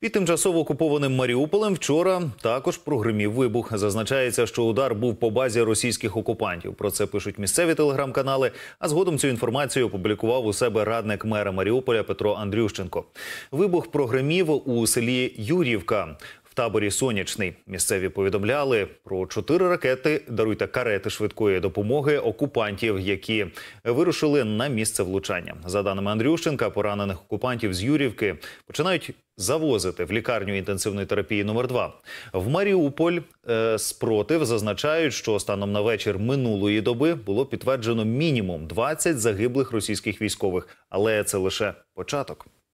Під тимчасово окупованим Маріуполем вчора також прогримів вибух. Зазначається, що удар був по базі російських окупантів. Про це пишуть місцеві телеграм-канали. А згодом цю інформацію опублікував у себе радник мера Маріуполя Петро Андрющенко. Вибух прогримів у селі Юрівка таборі сонячний. Місцеві повідомляли про чотири ракети, даруйте карети швидкої допомоги окупантів, які вирушили на місце влучання. За даними Андрюшенка, поранених окупантів з Юрівки починають завозити в лікарню інтенсивної терапії номер 2 В Маріуполь е, спротив зазначають, що станом на вечір минулої доби було підтверджено мінімум 20 загиблих російських військових, але це лише початок.